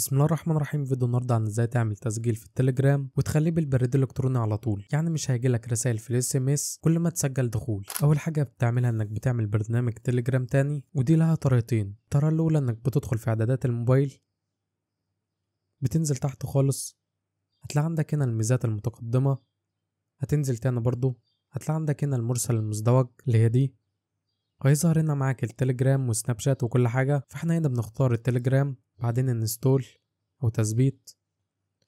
بسم الله الرحمن الرحيم فيديو النهارده عن ازاي تعمل تسجيل في التليجرام وتخليه بالبريد الالكتروني على طول يعني مش هيجيلك رسائل في الاس ام اس كل ما تسجل دخول اول حاجه بتعملها انك بتعمل برنامج تليجرام تاني ودي لها طريقتين الطريقه الاولى انك بتدخل في اعدادات الموبايل بتنزل تحت خالص هتلاقي عندك هنا الميزات المتقدمه هتنزل تاني برضو هتلاقي عندك هنا المرسل المزدوج اللي هي دي هيظهر هنا معاك التليجرام وسناب شات وكل حاجه فاحنا هنا بنختار التليجرام بعدين انستول او تثبيت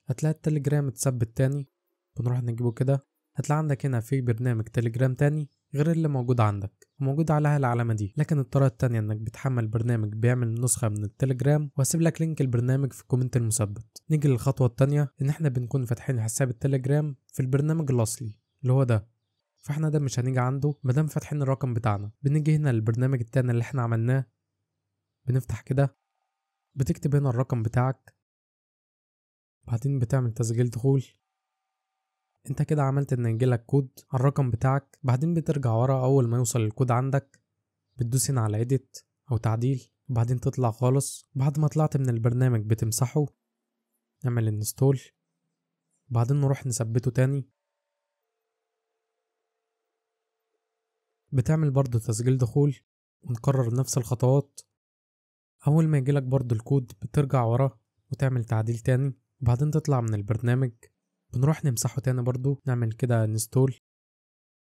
هتلاقي التليجرام اتثبت تاني بنروح نجيبه كده هتلاقي عندك هنا في برنامج تليجرام تاني غير اللي موجود عندك وموجود عليها العلامة دي لكن الطريقة التانية انك بتحمل برنامج بيعمل نسخة من التليجرام وهسيب لك لينك البرنامج في الكومنت المثبت نيجي للخطوة التانية ان احنا بنكون فاتحين حساب التليجرام في البرنامج الاصلي اللي هو ده فاحنا ده مش هنيجي عنده مادام فاتحين الرقم بتاعنا بنيجي هنا للبرنامج التاني اللي احنا عملناه بنفتح كده بتكتب هنا الرقم بتاعك بعدين بتعمل تسجيل دخول انت كده عملت ان يجيلك كود على الرقم بتاعك بعدين بترجع ورا اول ما يوصل الكود عندك بتدوس هنا على edit او تعديل وبعدين تطلع خالص بعد ما طلعت من البرنامج بتمسحه نعمل انستول بعدين نروح نثبته تاني بتعمل برضه تسجيل دخول ونكرر نفس الخطوات أول ما يجيلك برضو الكود بترجع وراه وتعمل تعديل تاني وبعدين تطلع من البرنامج بنروح نمسحه تاني برضو نعمل كده انستول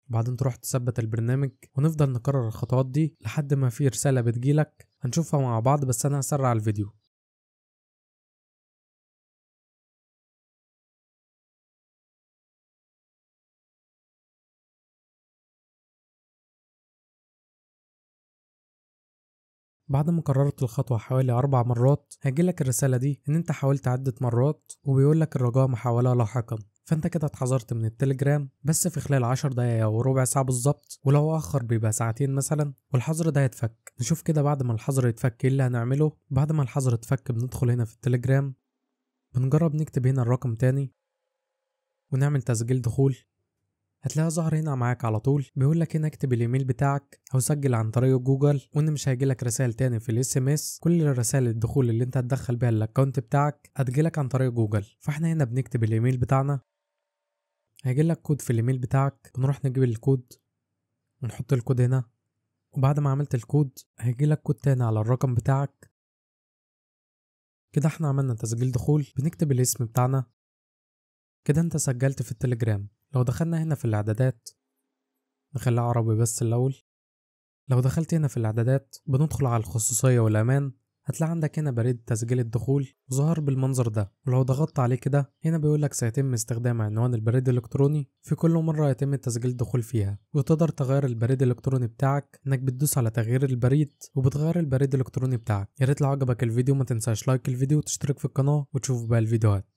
وبعدين تروح تثبت البرنامج ونفضل نكرر الخطوات دي لحد ما في رسالة بتجيلك هنشوفها مع بعض بس أنا هسرع الفيديو بعد ما قررت الخطوة حوالي أربع مرات هيجيلك الرسالة دي إن أنت حاولت عدة مرات وبيقولك الرجاء محاولة لاحقا فانت كده اتحذرت من التليجرام بس في خلال 10 دقايق او ربع ساعه بالظبط ولو اخر بيبقى ساعتين مثلا والحظر ده هيتفك نشوف كده بعد ما الحظر يتفك ايه اللي هنعمله بعد ما الحظر اتفك بندخل هنا في التليجرام بنجرب نكتب هنا الرقم تاني ونعمل تسجيل دخول هتلاقيها ظهر هنا معاك على طول بيقول لك هنا اكتب الايميل بتاعك او سجل عن طريق جوجل وان مش هيجيلك رسائل تاني في الاس ام اس كل الرسائل الدخول اللي انت هتدخل بيها الاكونت بتاعك هتجيلك عن طريق جوجل فاحنا هنا بنكتب الايميل بتاعنا هيجيلك كود في الايميل بتاعك بنروح نجيب الكود ونحط الكود هنا وبعد ما عملت الكود هيجيلك كود تاني على الرقم بتاعك كده احنا عملنا تسجيل دخول بنكتب الاسم بتاعنا كده انت سجلت في التليجرام لو دخلنا هنا في الاعدادات نخليها عربي بس الاول لو دخلت هنا في الاعدادات بندخل على الخصوصية والامان هتلاقي عندك هنا بريد تسجيل الدخول ظهر بالمنظر ده ولو ضغطت عليه كده هنا بيقول لك سيتم استخدام عنوان البريد الالكتروني في كل مره يتم تسجيل الدخول فيها وتقدر تغير البريد الالكتروني بتاعك انك بتدوس على تغيير البريد وبتغير البريد الالكتروني بتاعك يا ريت لو عجبك الفيديو ما تنساش لايك الفيديو وتشترك في القناه وتشوف بقى الفيديوهات